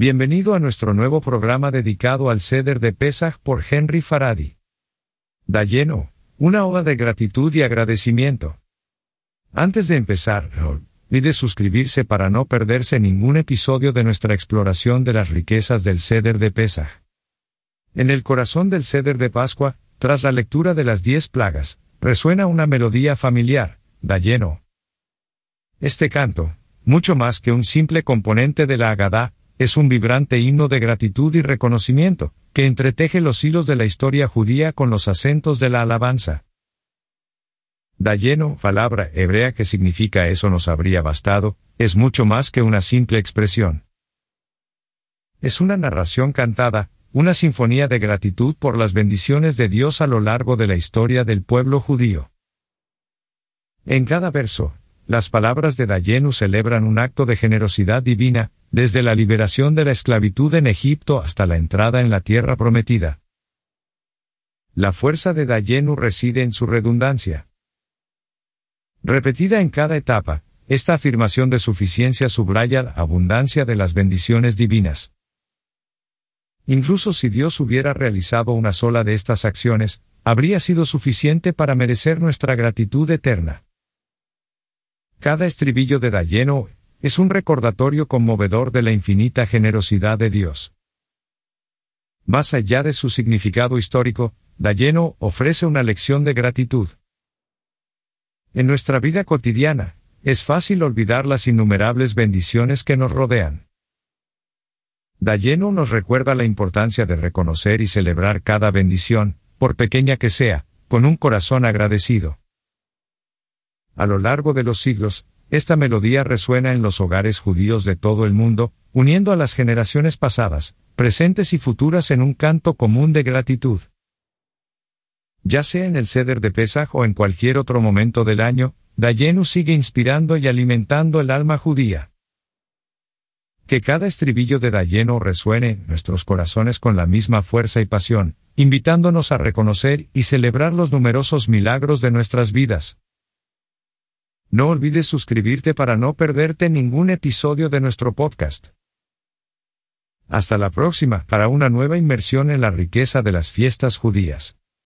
Bienvenido a nuestro nuevo programa dedicado al ceder de Pesach por Henry Faradi. Lleno, una oda de gratitud y agradecimiento. Antes de empezar, de suscribirse para no perderse ningún episodio de nuestra exploración de las riquezas del ceder de Pesach. En el corazón del ceder de Pascua, tras la lectura de las diez plagas, resuena una melodía familiar, lleno. Este canto, mucho más que un simple componente de la Agadá, es un vibrante himno de gratitud y reconocimiento, que entreteje los hilos de la historia judía con los acentos de la alabanza. lleno, palabra hebrea que significa eso nos habría bastado, es mucho más que una simple expresión. Es una narración cantada, una sinfonía de gratitud por las bendiciones de Dios a lo largo de la historia del pueblo judío. En cada verso, las palabras de Dayenu celebran un acto de generosidad divina, desde la liberación de la esclavitud en Egipto hasta la entrada en la tierra prometida. La fuerza de Dayenu reside en su redundancia. Repetida en cada etapa, esta afirmación de suficiencia subraya la abundancia de las bendiciones divinas. Incluso si Dios hubiera realizado una sola de estas acciones, habría sido suficiente para merecer nuestra gratitud eterna. Cada estribillo de Dayeno es un recordatorio conmovedor de la infinita generosidad de Dios. Más allá de su significado histórico, Dalleno ofrece una lección de gratitud. En nuestra vida cotidiana, es fácil olvidar las innumerables bendiciones que nos rodean. Dayeno nos recuerda la importancia de reconocer y celebrar cada bendición, por pequeña que sea, con un corazón agradecido. A lo largo de los siglos, esta melodía resuena en los hogares judíos de todo el mundo, uniendo a las generaciones pasadas, presentes y futuras en un canto común de gratitud. Ya sea en el ceder de Pesaj o en cualquier otro momento del año, Dayenu sigue inspirando y alimentando el alma judía. Que cada estribillo de Dayenu resuene en nuestros corazones con la misma fuerza y pasión, invitándonos a reconocer y celebrar los numerosos milagros de nuestras vidas. No olvides suscribirte para no perderte ningún episodio de nuestro podcast. Hasta la próxima, para una nueva inmersión en la riqueza de las fiestas judías.